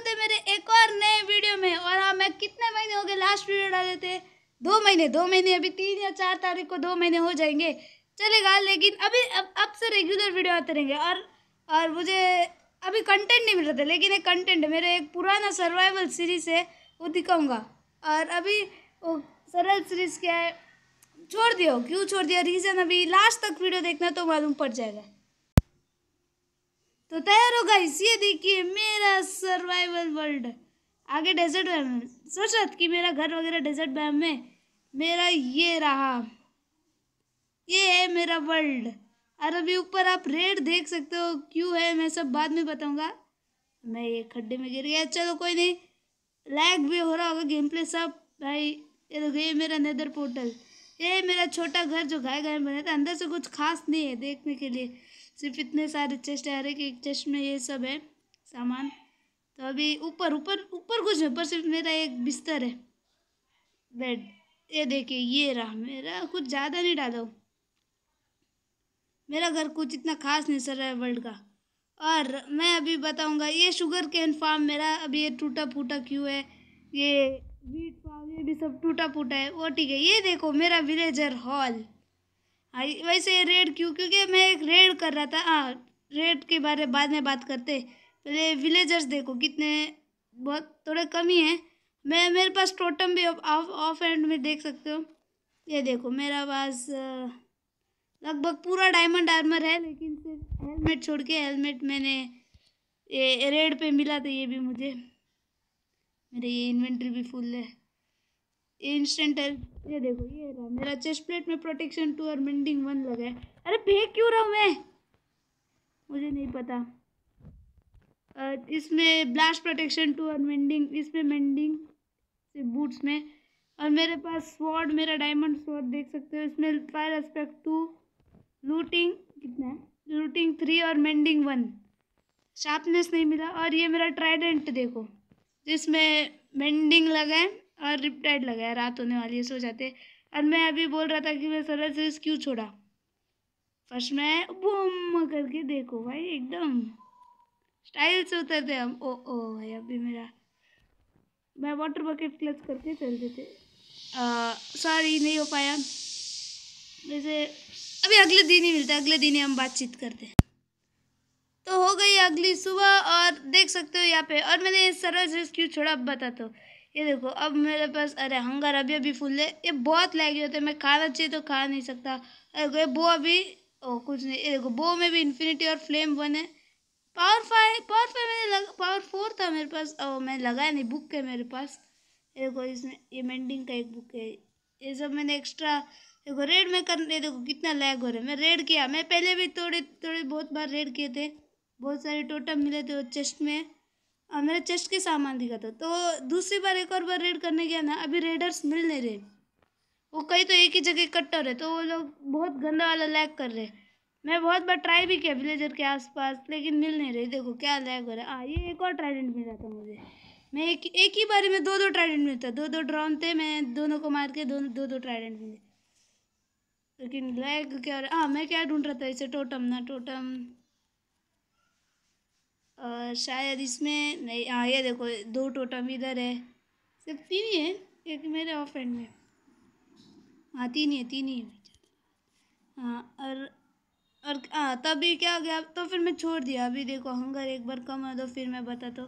स्वागत है मेरे एक और नए वीडियो में और हाँ मैं कितने महीने हो गए लास्ट वीडियो डाले थे दो महीने दो महीने अभी तीन या चार तारीख को दो महीने हो जाएंगे चलेगा लेकिन अभी अब अब से रेगुलर वीडियो आते रहेंगे और और मुझे अभी कंटेंट नहीं मिल रहा था लेकिन एक कंटेंट है मेरे एक पुराना सर्वाइवल सीरीज़ है वो दिखाऊँगा और अभी वो सरल सीरीज़ क्या है छोड़ दियो क्यों छोड़ दिया रीज़न अभी लास्ट तक वीडियो देखना तो मालूम पड़ जाएगा तो तैयार होगा ये देखिए मेरा सर्वाइवल वर्ल्ड आगे डेजर्ट बैम में सोच रहा कि मेरा घर वगैरह डेजर्ट बैम में मेरा ये रहा ये है मेरा वर्ल्ड और अभी ऊपर आप रेड देख सकते हो क्यों है मैं सब बाद में बताऊंगा मैं ये खड्डे में गिर गया चलो कोई नहीं लैग भी हो रहा होगा गेम प्ले सब भाई ये तो ये मेरा नेदर पोर्टल ये मेरा छोटा घर जो गाय गाय बना था अंदर से कुछ खास नहीं है देखने के लिए सिर्फ इतने सारे चेस्ट रहे कि एक चेस्ट में ये सब है सामान तो अभी ऊपर ऊपर ऊपर कुछ ऊपर सिर्फ मेरा एक बिस्तर है बेड ये देखिए ये रहा मेरा कुछ ज़्यादा नहीं डाला मेरा घर कुछ इतना खास नहीं सर है वर्ल्ड का और मैं अभी बताऊंगा ये शुगर कैन फार्म मेरा अभी ये टूटा फूटा क्यों है ये वीट फार्म ये भी सब टूटा फूटा है वो ठीक है ये देखो मेरा विलेजर हॉल हाँ वैसे रेड क्यों क्योंकि मैं एक रेड कर रहा था हाँ रेड के बारे में बाद में बात करते पहले विलेजर्स देखो कितने बहुत थोड़े कम ही हैं मैं मेरे पास टोटम भी ऑफ एंड में देख सकते हो ये देखो मेरा पास लगभग पूरा डायमंड आर्मर है लेकिन सिर्फ हेलमेट छोड़ के हेलमेट मैंने ये रेड पे मिला था ये भी मुझे मेरी ये इन्वेंट्री भी फुल है इंस्टेंट है ये देखो ये रहा मेरा चेस्ट प्लेट में प्रोटेक्शन टू और मेंडिंग वन लगा है अरे फेंक क्यों रहा हूँ मैं मुझे नहीं पता इसमें ब्लास्ट प्रोटेक्शन टू और मेंडिंग इसमें मेंडिंग से बूट्स में और मेरे पास स्वॉर्ड मेरा डायमंड स्वॉर्ड देख सकते हो इसमें फायर एस्पेक्ट टू लूटिंग कितना है लूटिंग थ्री और मेंडिंग वन शार्पनेस नहीं मिला और ये मेरा ट्राइडेंट देखो जिसमें मेंडिंग लगा है और रिपटाइड लगा है रात होने वाली है सो जाते और मैं अभी बोल रहा था कि मैं सरल सीरीज क्यों छोड़ा फर्स्ट मैं बुम करके देखो भाई एकदम स्टाइल से उतरते हम ओ ओ भाई अभी मेरा मैं वाटर बकेट क्लच करके चलते थे सॉरी नहीं हो पाया वैसे अभी अगले दिन ही मिलता है अगले दिन ही हम बातचीत करते हैं तो हो गई अगली सुबह और देख सकते हो यहाँ पे और मैंने सरल सीरीज क्यों छोड़ा अब बता तो ये देखो अब मेरे पास अरे हंगर अभी अभी फुल है ये बहुत लैग होते हैं मैं खाना चाहिए तो खा नहीं सकता अरे ये बो अभी ओ कुछ नहीं ये देखो बो में भी इन्फिनिटी और फ्लेम वन है पावर फाइव पावर फाइव मैंने लगा पावर फोर था मेरे पास ओ मैं लगाया नहीं बुक है मेरे पास ये देखो इसमें ये मेंडिंग का एक बुक है ये सब मैंने एक्स्ट्रा देखो रेड में कर ये देखो कितना लैग हो रहा है मैं रेड किया मैं पहले भी थोड़े थोड़े बहुत बार रेड किए थे बहुत सारे टोटम मिले थे वो चेस्ट में मेरा चेस्ट के सामान दिखा था तो दूसरी बार एक और बार रेड करने गया ना अभी रेडर्स मिल नहीं रहे वो कहीं तो एक ही जगह कट्टर है रहे तो वो लोग बहुत गंदा वाला लैग कर रहे मैं बहुत बार ट्राई भी किया विलेजर के आसपास लेकिन मिल नहीं रही देखो क्या लैग हो रहा है हाँ ये एक और ट्राइडेंट मिला था मुझे मैं एक एक ही बारी में दो दो ट्राइडेंट मिलता दो दो ड्रॉन थे मैं दोनों को मार के दोनों दो दो ट्राइडेंट मिले लेकिन लैग क्या हो रहा है हाँ मैं क्या ढूंढ रहा था इसे टोटम ना टोटम और शायद इसमें नहीं हाँ ये देखो दो टोटम इधर है सिर्फ तीन ही है एक मेरे ऑफ एंड में हाँ तीन ही है तीन ही है हाँ और और हाँ तभी क्या हो गया तो फिर मैं छोड़ दिया अभी देखो हंगर एक बार कम है तो फिर मैं बता तो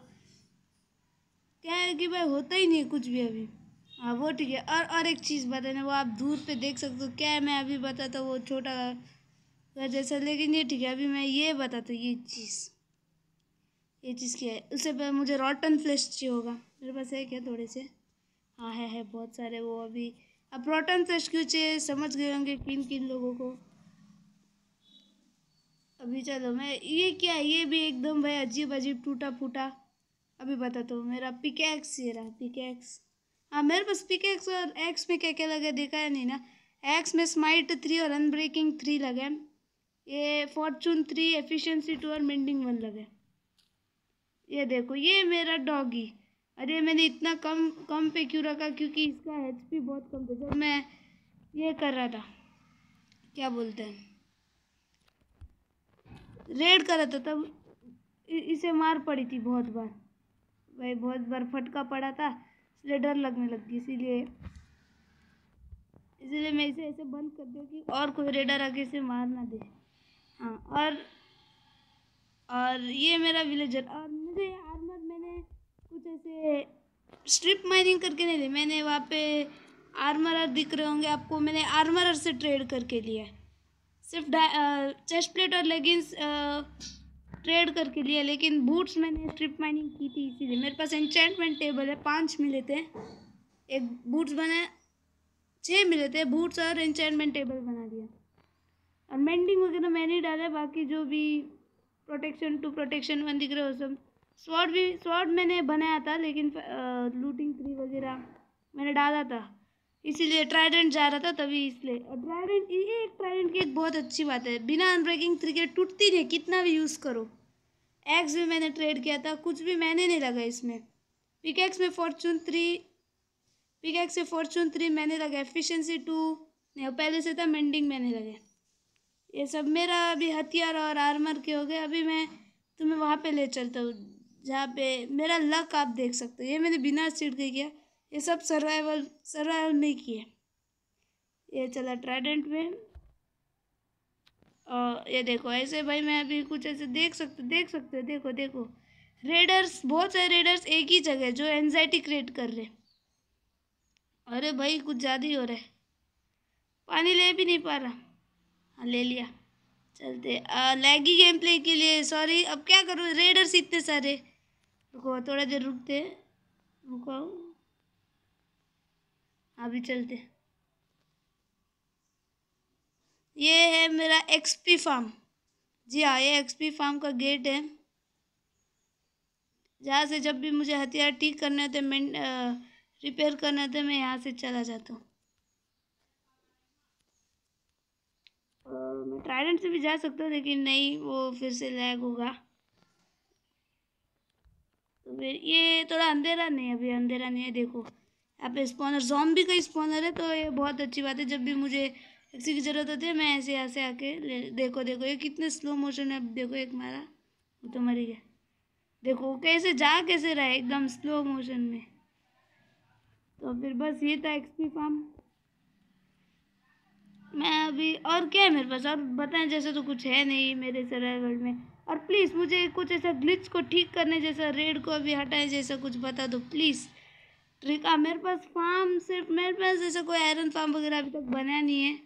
क्या है कि भाई होता ही नहीं कुछ भी अभी हाँ वो ठीक है और और एक चीज़ बताने वो आप दूर पे देख सकते हो क्या है मैं अभी बताता हूँ वो छोटा घर जैसा लेकिन ये ठीक है अभी मैं ये बताता ये चीज़ ये चीज़ की है उससे पर मुझे रॉटन फ्लेश चाहिए होगा मेरे पास है क्या थोड़े से हाँ है है बहुत सारे वो अभी अब रॉटन फ्लेश क्यों चाहिए समझ गए होंगे किन किन लोगों को अभी चलो मैं ये क्या ये भी एकदम भाई अजीब अजीब टूटा फूटा अभी बता तो मेरा पिकैक्स ये रहा पिकैक्स हाँ मेरे पास पिकैक्स और एक्स में क्या क्या लगे देखा है नहीं ना एक्स में स्माइट थ्री और अनब्रेकिंग थ्री लगे ये फॉर्चून थ्री एफिशिएंसी टू और मेंडिंग वन लगे ये देखो ये मेरा डॉगी अरे मैंने इतना कम कम पे क्यों रखा क्योंकि इसका एच पी बहुत कम था जब मैं ये कर रहा था क्या बोलते हैं रेड कर रहा था तब इसे मार पड़ी थी बहुत बार भाई बहुत बार फटका पड़ा था इसलिए डर लगने लग गई इसीलिए इसीलिए मैं इसे ऐसे बंद कर दूँ कि और कोई रेडर आगे इसे मार ना दे हाँ और और ये मेरा विलेजर और मुझे आर्मर मैंने कुछ ऐसे स्ट्रिप माइनिंग करके नहीं ली मैंने वहाँ पे आर्मर दिख रहे होंगे आपको मैंने आर्मर से ट्रेड करके लिया सिर्फ चेस्ट प्लेट और लेगिंग्स ट्रेड करके लिया लेकिन बूट्स मैंने स्ट्रिप माइनिंग की थी इसीलिए मेरे पास एंटेंटमेंट टेबल है पाँच मिले थे एक बूट्स बनाए छः मिले थे बूट्स और एंटेंटमेंट टेबल बना दिया और मेंडिंग वगैरह मैंने डाला बाकी जो भी प्रोटेक्शन टू प्रोटेक्शन वन दिख रहे हो सब स्वॉर्ड भी स्वॉर्ड मैंने बनाया था लेकिन लूटिंग थ्री वगैरह मैंने डाला था इसीलिए ट्राइडेंट जा रहा था तभी इसलिए और ट्राइडेंट ये एक ट्राइडेंट की एक बहुत अच्छी बात है बिना अनब्रेकिंग थ्री के टूटती नहीं कितना भी यूज़ करो एक्स भी मैंने ट्रेड किया था कुछ भी मैंने नहीं लगा इसमें पिकैक्स में फॉर्चून थ्री पिकैक्स से फॉर्चून थ्री मैंने लगा एफिशेंसी टू नहीं पहले से था मेंडिंग मैंने लगे ये सब मेरा अभी हथियार और आर्मर के हो गए अभी मैं तुम्हें वहाँ पे ले चलता हूँ जहाँ पे मेरा लक आप देख सकते हो ये मैंने बिना सीट के किया ये सब सर्वाइवल सर्वाइवल नहीं किए ये चला ट्राइडेंट में और ये देखो ऐसे भाई मैं अभी कुछ ऐसे देख सकते देख सकते हो देखो देखो रेडर्स बहुत सारे रेडर्स एक ही जगह जो एनजाइटी क्रिएट कर रहे अरे भाई कुछ ज़्यादा ही हो रहा है पानी ले भी नहीं पा रहा हाँ ले लिया चलते लैगी गेम प्ले के लिए सॉरी अब क्या करूँ रेडर्स इतने सारे रुको थोड़ा देर रुकते रुको अभी चलते ये है मेरा एक्सपी फार्म जी हाँ ये एक्सपी फार्म का गेट है जहाँ से जब भी मुझे हथियार ठीक करने होते तो मैं रिपेयर करने होते तो मैं यहाँ से चला जाता हूँ तो मैं ट्राइडेंट से भी जा सकता हूँ लेकिन नहीं वो फिर से लैग होगा तो फिर ये थोड़ा अंधेरा नहीं है अभी अंधेरा नहीं है देखो यहाँ पे स्पॉनर भी का स्पॉनर है तो ये बहुत अच्छी बात है जब भी मुझे किसी की ज़रूरत होती है मैं ऐसे ऐसे आके ले देखो देखो ये कितने स्लो मोशन है देखो एक मारा वो तो मरी गया देखो कैसे जा कैसे रहा एकदम स्लो मोशन में तो फिर बस ये था एक्सपी फार्म मैं अभी और क्या है मेरे पास और बताएं जैसे तो कुछ है नहीं मेरे सर्वाइवल में और प्लीज़ मुझे कुछ ऐसा ग्लिच को ठीक करने जैसा रेड को अभी हटाएं जैसा कुछ बता दो प्लीज़ ट्रिक मेरे पास फार्म सिर्फ मेरे पास जैसा कोई आयरन फार्म वगैरह अभी तक बना नहीं है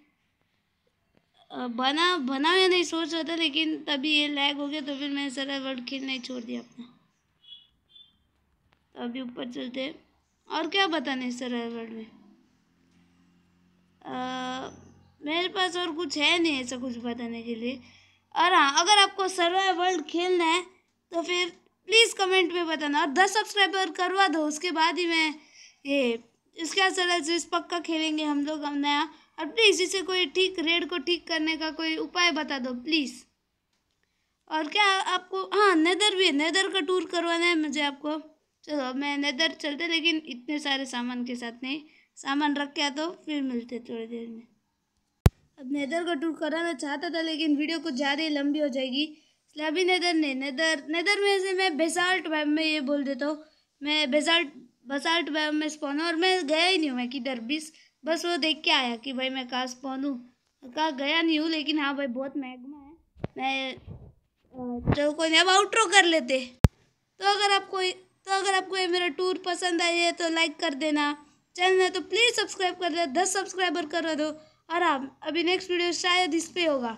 बना बना या नहीं सोच रहा था लेकिन तभी ये लैग हो गया तो फिर मैंने सर वर्ड खेलना ही छोड़ दिया अपना तो अभी ऊपर चलते और क्या बताना सर सर्वाइवल में आ, मेरे पास और कुछ है नहीं ऐसा कुछ बताने के लिए और हाँ अगर आपको सर्वाइव वर्ल्ड खेलना है तो फिर प्लीज़ कमेंट में बताना और दस सब्सक्राइबर करवा दो उसके बाद ही मैं ये इसके असर जिस पक्का खेलेंगे हम लोग हम नया और प्लीज़ इसे कोई ठीक रेड को ठीक करने का कोई उपाय बता दो प्लीज़ और क्या आपको हाँ नेदर भी है नेदर का टूर करवाना है मुझे आपको चलो मैं नेदर चलते लेकिन इतने सारे सामान के साथ नहीं सामान रख के आ तो फिर मिलते थोड़ी देर में अब नेदर का टूर कराना चाहता था लेकिन वीडियो कुछ ज़्यादा ही लंबी हो जाएगी इसलिए अभी नेदर ने नेदर नेदर में से मैं बेसाल्ट वैम में ये बोल देता हूँ मैं बेसाल्ट बसाल्ट वैम में स्पॉन और मैं गया ही नहीं हूँ मैं किधर बीस बस वो देख के आया कि भाई मैं कहाँ स्पॉन हूँ कहा गया नहीं हूँ लेकिन हाँ भाई बहुत महकमा है मैं तो कोई नहीं अब आउट्रो कर लेते तो अगर आपको तो अगर आपको ये मेरा टूर पसंद आई है तो लाइक कर देना चैनल है तो प्लीज़ सब्सक्राइब कर देना दस सब्सक्राइबर करवा दो और अब अभी नेक्स्ट वीडियो शायद इस पर होगा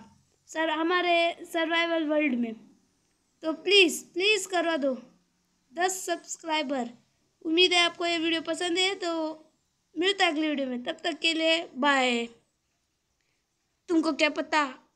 सर हमारे सर्वाइवल वर्ल्ड में तो प्लीज़ प्लीज़ करवा दो दस सब्सक्राइबर उम्मीद है आपको ये वीडियो पसंद है तो मिलता है अगली वीडियो में तब तक के लिए बाय तुमको क्या पता